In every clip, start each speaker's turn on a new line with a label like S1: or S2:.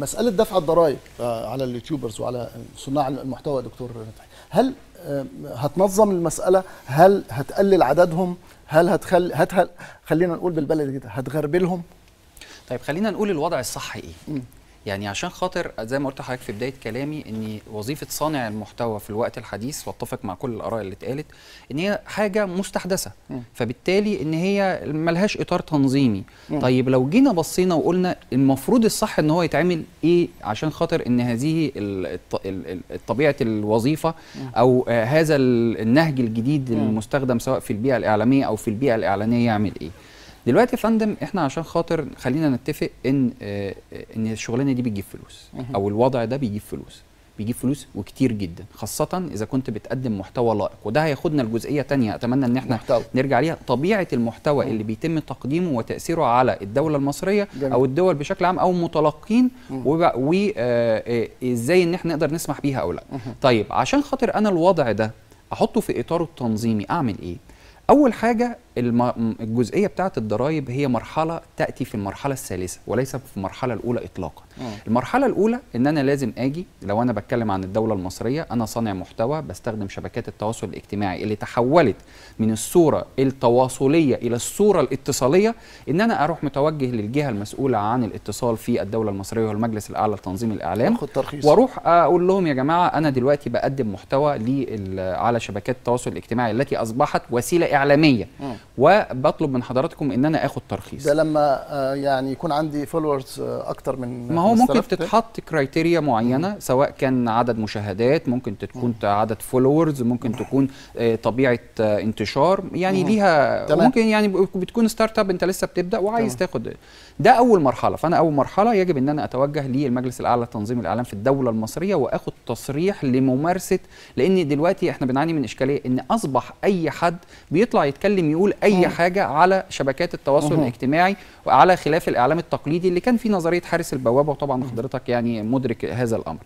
S1: مساله دفع الضرائب آه، على اليوتيوبرز وعلى صناع المحتوى دكتور فتحي هل آه، هتنظم المساله هل هتقلل عددهم هل هتخلي هتخل... خلينا نقول بالبلد كده هتغربلهم
S2: طيب خلينا نقول الوضع الصح ايه م. يعني عشان خاطر زي ما قلت لحضرتك في بدايه كلامي ان وظيفه صانع المحتوى في الوقت الحديث واتفق مع كل الاراء اللي اتقالت ان هي حاجه مستحدثه م. فبالتالي ان هي ملهاش اطار تنظيمي م. طيب لو جينا بصينا وقلنا المفروض الصح ان هو يتعمل ايه عشان خاطر ان هذه طبيعه الوظيفه م. او هذا النهج الجديد المستخدم سواء في البيئه الاعلاميه او في البيئه الاعلانيه يعمل ايه دلوقتي يا فندم احنا عشان خاطر خلينا نتفق ان آه، ان الشغلانه دي بتجيب فلوس او الوضع ده بيجيب فلوس بيجيب فلوس وكتير جدا خاصة إذا كنت بتقدم محتوى لائق وده هياخدنا لجزئية تانية أتمنى إن احنا محتوى. نرجع ليها طبيعة المحتوى مم. اللي بيتم تقديمه وتأثيره على الدولة المصرية جميل. أو الدول بشكل عام أو المتلقين وإزاي آه، إن احنا نقدر نسمح بيها أو لا مم. طيب عشان خاطر أنا الوضع ده أحطه في إطاره التنظيمي أعمل إيه؟ أول حاجة الجزئيه بتاعه الضرائب هي مرحله تاتي في المرحله الثالثه وليس في المرحله الاولى اطلاقا أوه. المرحله الاولى ان انا لازم اجي لو انا بتكلم عن الدوله المصريه انا صانع محتوى بستخدم شبكات التواصل الاجتماعي اللي تحولت من الصوره التواصليه الى الصوره الاتصاليه ان انا اروح متوجه للجهه المسؤوله عن الاتصال في الدوله المصريه والمجلس الاعلى لتنظيم الاعلام واروح اقول لهم يا جماعه انا دلوقتي بقدم محتوى على شبكات التواصل الاجتماعي التي اصبحت وسيله اعلاميه أوه. وبطلب من حضراتكم ان انا اخد ترخيص ده
S1: لما آه، يعني يكون عندي فولورز آه، اكتر من ما هو ممكن
S2: تتحط كرايتيريا معينه مم. سواء كان عدد مشاهدات ممكن تكون مم. عدد فولورز ممكن تكون آه، طبيعه انتشار يعني مم. ليها تمام. ممكن يعني بتكون ستارت اب انت لسه بتبدا وعايز تمام. تاخد ده اول مرحله فانا اول مرحله يجب ان انا اتوجه للمجلس الاعلى لتنظيم الاعلام في الدوله المصريه واخد تصريح لممارسه لان دلوقتي احنا بنعاني من اشكاليه ان اصبح اي حد بيطلع يتكلم يقول اي مم. حاجه على شبكات التواصل مم. الاجتماعي وعلى خلاف الاعلام التقليدي اللي كان فيه نظريه حارس البوابه وطبعا مم. حضرتك يعني مدرك هذا الامر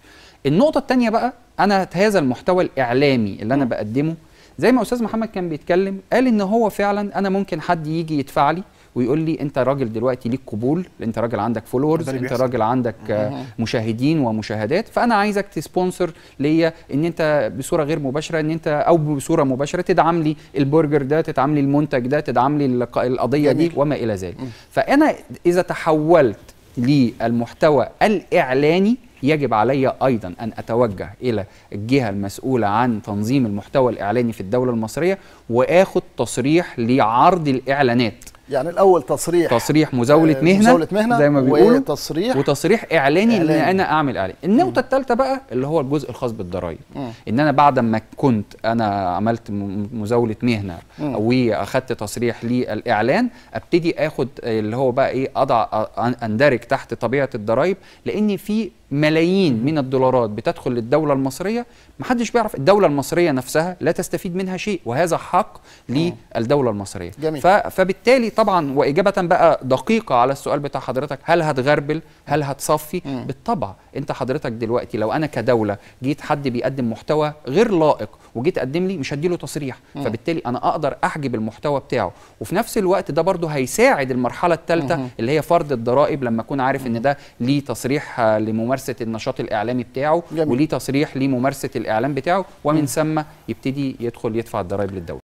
S2: النقطه الثانيه بقى انا هذا المحتوى الاعلامي اللي انا بقدمه زي ما استاذ محمد كان بيتكلم قال ان هو فعلا انا ممكن حد يجي يدفع لي ويقول لي انت راجل دلوقتي ليك قبول انت راجل عندك فولورز انت راجل عندك مشاهدين ومشاهدات فانا عايزك تسبونسر ليا ان انت بصوره غير مباشره ان انت او بصوره مباشره تدعم لي البرجر ده تدعم لي المنتج ده تدعم لي القضيه جميل. دي وما الى ذلك فانا اذا تحولت للمحتوى الاعلاني يجب علي أيضا أن أتوجه إلى الجهة المسؤولة عن تنظيم المحتوى الإعلاني في الدولة المصرية وآخد تصريح لعرض الإعلانات
S1: يعني الاول تصريح
S2: تصريح مزاوله آه، مهنه مزاوله مهنه زي ما بيقولوا وتصريح وتصريح اعلاني, إعلاني. ان انا اعمل اعلان النقطه الثالثه بقى اللي هو الجزء الخاص بالضرائب ان انا بعد ما كنت انا عملت مزاوله مهنه واخدت تصريح للاعلان ابتدي اخد اللي هو بقى ايه اضع اندرج تحت طبيعه الضرائب لان في ملايين من الدولارات بتدخل للدولة المصرية محدش بيعرف الدولة المصرية نفسها لا تستفيد منها شيء وهذا حق آه. للدولة المصرية جميل. فبالتالي طبعا وإجابة بقى دقيقة على السؤال بتاع حضرتك هل هتغربل هل هتصفي مم. بالطبع انت حضرتك دلوقتي لو أنا كدولة جيت حد بيقدم محتوى غير لائق وجيت أقدم لي مش هديله تصريح مم. فبالتالي أنا أقدر أحجب المحتوى بتاعه وفي نفس الوقت ده برضه هيساعد المرحلة الثالثة اللي هي فرض الضرائب لما أكون عارف مم. إن ده ليه تصريح لممارسة ممارسه النشاط الاعلامي بتاعه وليه تصريح لممارسه الاعلام بتاعه ومن ثم يبتدي يدخل يدفع الضرائب للدوله